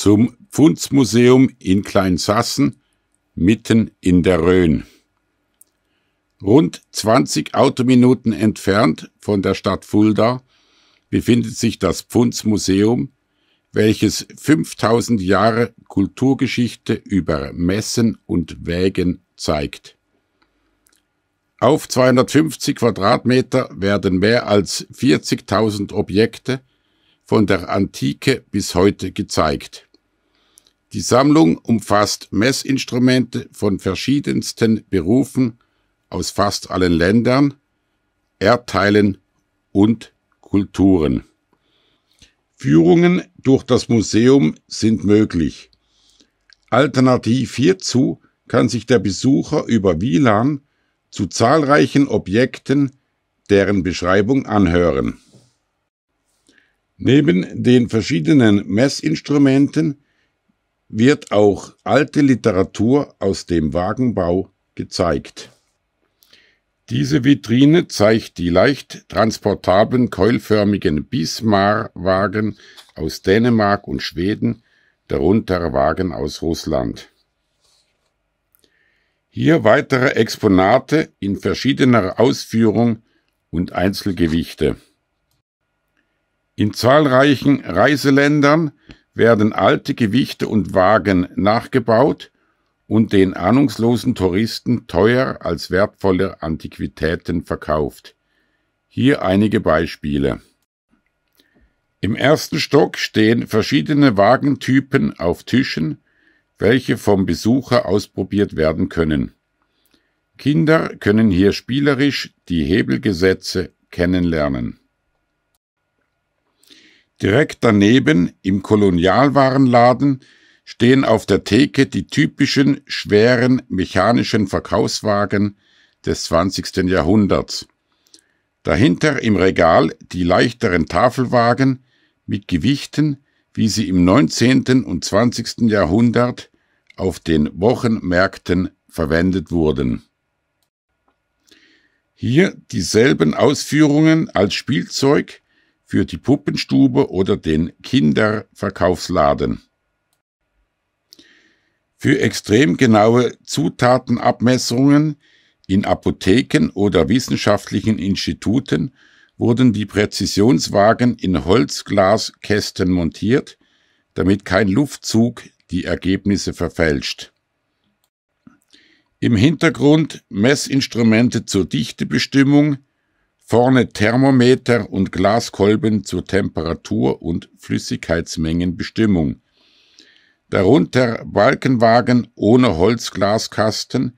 zum Pfundsmuseum in Kleinsassen mitten in der Rhön. Rund 20 Autominuten entfernt von der Stadt Fulda befindet sich das Pfundsmuseum, welches 5000 Jahre Kulturgeschichte über Messen und Wägen zeigt. Auf 250 Quadratmeter werden mehr als 40.000 Objekte von der Antike bis heute gezeigt. Die Sammlung umfasst Messinstrumente von verschiedensten Berufen aus fast allen Ländern, Erdteilen und Kulturen. Führungen durch das Museum sind möglich. Alternativ hierzu kann sich der Besucher über WLAN zu zahlreichen Objekten deren Beschreibung anhören. Neben den verschiedenen Messinstrumenten wird auch alte Literatur aus dem Wagenbau gezeigt. Diese Vitrine zeigt die leicht transportablen keulförmigen Bismar-Wagen aus Dänemark und Schweden, darunter Wagen aus Russland. Hier weitere Exponate in verschiedener Ausführung und Einzelgewichte. In zahlreichen Reiseländern werden alte Gewichte und Wagen nachgebaut und den ahnungslosen Touristen teuer als wertvolle Antiquitäten verkauft. Hier einige Beispiele. Im ersten Stock stehen verschiedene Wagentypen auf Tischen, welche vom Besucher ausprobiert werden können. Kinder können hier spielerisch die Hebelgesetze kennenlernen. Direkt daneben im Kolonialwarenladen stehen auf der Theke die typischen schweren mechanischen Verkaufswagen des 20. Jahrhunderts. Dahinter im Regal die leichteren Tafelwagen mit Gewichten, wie sie im 19. und 20. Jahrhundert auf den Wochenmärkten verwendet wurden. Hier dieselben Ausführungen als Spielzeug für die Puppenstube oder den Kinderverkaufsladen. Für extrem genaue Zutatenabmessungen in Apotheken oder wissenschaftlichen Instituten wurden die Präzisionswagen in Holzglaskästen montiert, damit kein Luftzug die Ergebnisse verfälscht. Im Hintergrund Messinstrumente zur Dichtebestimmung, Vorne Thermometer und Glaskolben zur Temperatur- und Flüssigkeitsmengenbestimmung. Darunter Balkenwagen ohne Holzglaskasten,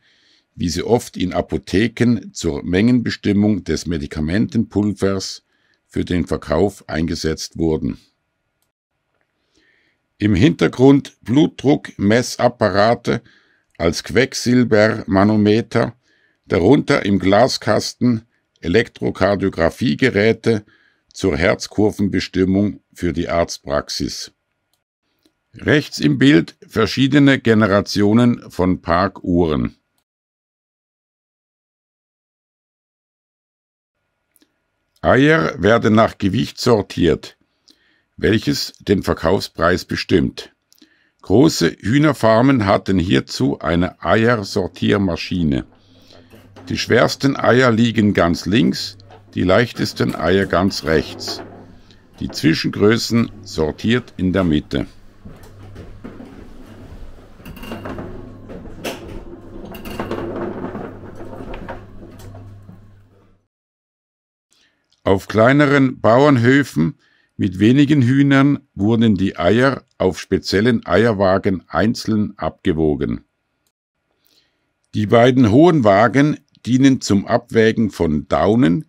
wie sie oft in Apotheken zur Mengenbestimmung des Medikamentenpulvers für den Verkauf eingesetzt wurden. Im Hintergrund Blutdruckmessapparate als Quecksilbermanometer, darunter im Glaskasten Elektrokardiografiegeräte zur Herzkurvenbestimmung für die Arztpraxis. Rechts im Bild verschiedene Generationen von Parkuhren. Eier werden nach Gewicht sortiert, welches den Verkaufspreis bestimmt. Große Hühnerfarmen hatten hierzu eine Eiersortiermaschine. Die schwersten Eier liegen ganz links, die leichtesten Eier ganz rechts. Die Zwischengrößen sortiert in der Mitte. Auf kleineren Bauernhöfen mit wenigen Hühnern wurden die Eier auf speziellen Eierwagen einzeln abgewogen. Die beiden hohen Wagen dienen zum Abwägen von Daunen,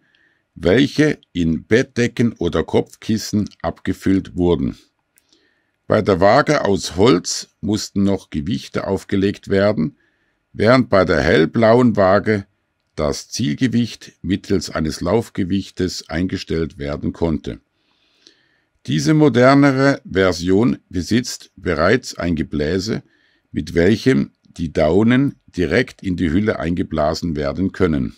welche in Bettdecken oder Kopfkissen abgefüllt wurden. Bei der Waage aus Holz mussten noch Gewichte aufgelegt werden, während bei der hellblauen Waage das Zielgewicht mittels eines Laufgewichtes eingestellt werden konnte. Diese modernere Version besitzt bereits ein Gebläse, mit welchem die Daunen direkt in die Hülle eingeblasen werden können.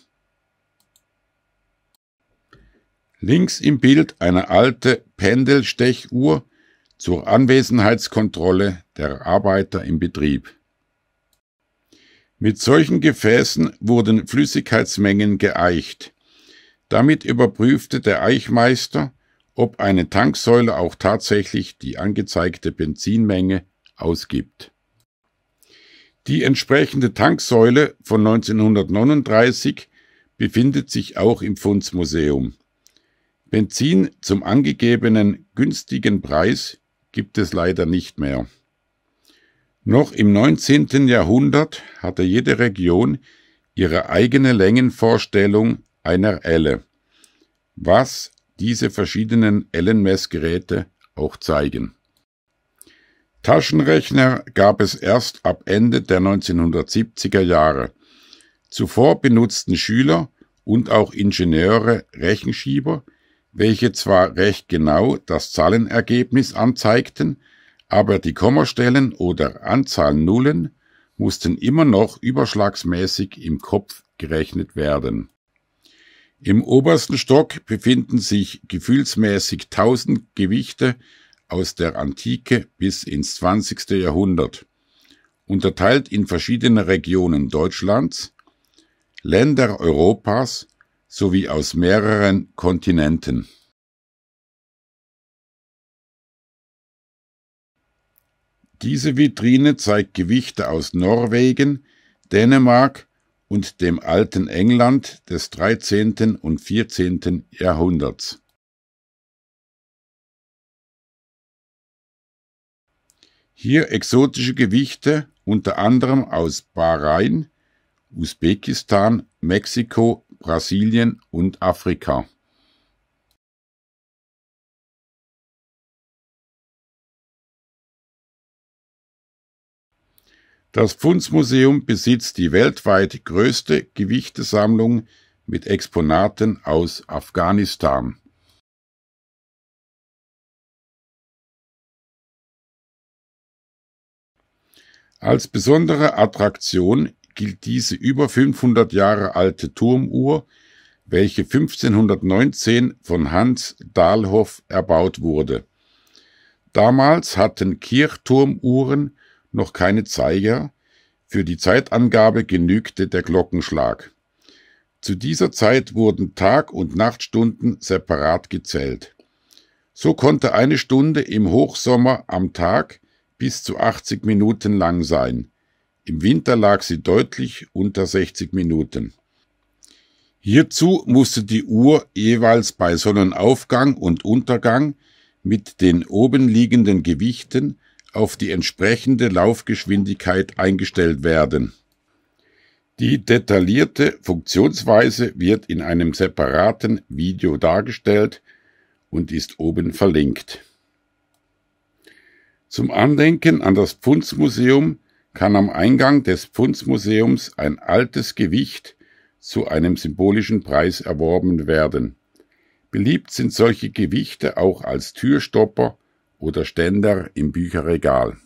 Links im Bild eine alte Pendelstechuhr zur Anwesenheitskontrolle der Arbeiter im Betrieb. Mit solchen Gefäßen wurden Flüssigkeitsmengen geeicht. Damit überprüfte der Eichmeister, ob eine Tanksäule auch tatsächlich die angezeigte Benzinmenge ausgibt. Die entsprechende Tanksäule von 1939 befindet sich auch im Fundsmuseum. Benzin zum angegebenen günstigen Preis gibt es leider nicht mehr. Noch im 19. Jahrhundert hatte jede Region ihre eigene Längenvorstellung einer Elle, was diese verschiedenen Ellenmessgeräte auch zeigen. Taschenrechner gab es erst ab Ende der 1970er Jahre. Zuvor benutzten Schüler und auch Ingenieure Rechenschieber, welche zwar recht genau das Zahlenergebnis anzeigten, aber die Kommastellen oder Anzahl Nullen mussten immer noch überschlagsmäßig im Kopf gerechnet werden. Im obersten Stock befinden sich gefühlsmäßig tausend Gewichte aus der Antike bis ins 20. Jahrhundert, unterteilt in verschiedene Regionen Deutschlands, Länder Europas sowie aus mehreren Kontinenten. Diese Vitrine zeigt Gewichte aus Norwegen, Dänemark und dem alten England des 13. und 14. Jahrhunderts. Hier exotische Gewichte, unter anderem aus Bahrain, Usbekistan, Mexiko, Brasilien und Afrika. Das Pfundsmuseum besitzt die weltweit größte Gewichtesammlung mit Exponaten aus Afghanistan. Als besondere Attraktion gilt diese über 500 Jahre alte Turmuhr, welche 1519 von Hans Dahlhoff erbaut wurde. Damals hatten Kirchturmuhren noch keine Zeiger, für die Zeitangabe genügte der Glockenschlag. Zu dieser Zeit wurden Tag- und Nachtstunden separat gezählt. So konnte eine Stunde im Hochsommer am Tag bis zu 80 Minuten lang sein. Im Winter lag sie deutlich unter 60 Minuten. Hierzu musste die Uhr jeweils bei Sonnenaufgang und Untergang mit den oben liegenden Gewichten auf die entsprechende Laufgeschwindigkeit eingestellt werden. Die detaillierte Funktionsweise wird in einem separaten Video dargestellt und ist oben verlinkt. Zum Andenken an das Pfundsmuseum kann am Eingang des Pfundsmuseums ein altes Gewicht zu einem symbolischen Preis erworben werden. Beliebt sind solche Gewichte auch als Türstopper oder Ständer im Bücherregal.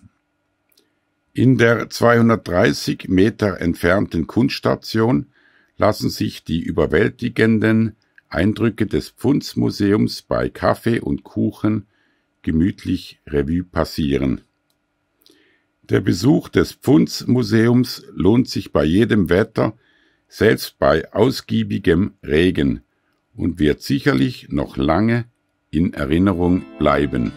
In der 230 Meter entfernten Kunststation lassen sich die überwältigenden Eindrücke des Pfundsmuseums bei Kaffee und Kuchen gemütlich Revue passieren. Der Besuch des pfunds lohnt sich bei jedem Wetter, selbst bei ausgiebigem Regen, und wird sicherlich noch lange in Erinnerung bleiben.